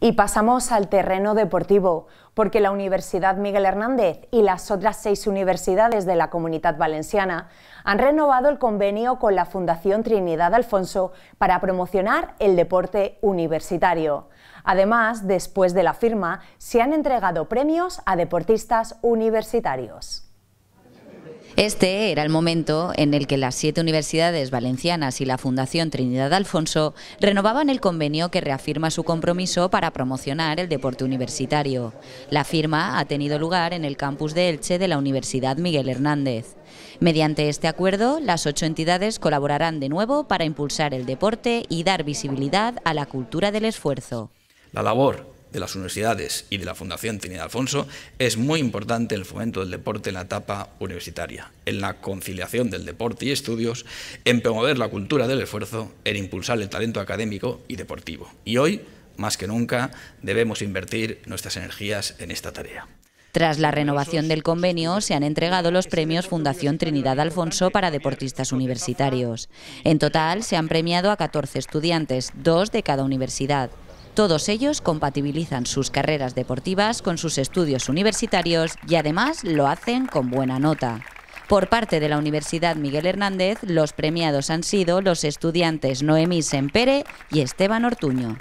Y pasamos al terreno deportivo, porque la Universidad Miguel Hernández y las otras seis universidades de la Comunidad Valenciana han renovado el convenio con la Fundación Trinidad Alfonso para promocionar el deporte universitario. Además, después de la firma, se han entregado premios a deportistas universitarios. Este era el momento en el que las siete universidades valencianas y la Fundación Trinidad Alfonso renovaban el convenio que reafirma su compromiso para promocionar el deporte universitario. La firma ha tenido lugar en el campus de Elche de la Universidad Miguel Hernández. Mediante este acuerdo, las ocho entidades colaborarán de nuevo para impulsar el deporte y dar visibilidad a la cultura del esfuerzo. La labor de las universidades y de la Fundación Trinidad Alfonso es muy importante el fomento del deporte en la etapa universitaria, en la conciliación del deporte y estudios, en promover la cultura del esfuerzo, en impulsar el talento académico y deportivo. Y hoy, más que nunca, debemos invertir nuestras energías en esta tarea. Tras la renovación del convenio, se han entregado los premios Fundación Trinidad Alfonso para deportistas universitarios. En total, se han premiado a 14 estudiantes, dos de cada universidad. Todos ellos compatibilizan sus carreras deportivas con sus estudios universitarios y además lo hacen con buena nota. Por parte de la Universidad Miguel Hernández, los premiados han sido los estudiantes Noemí Sempere y Esteban Ortuño.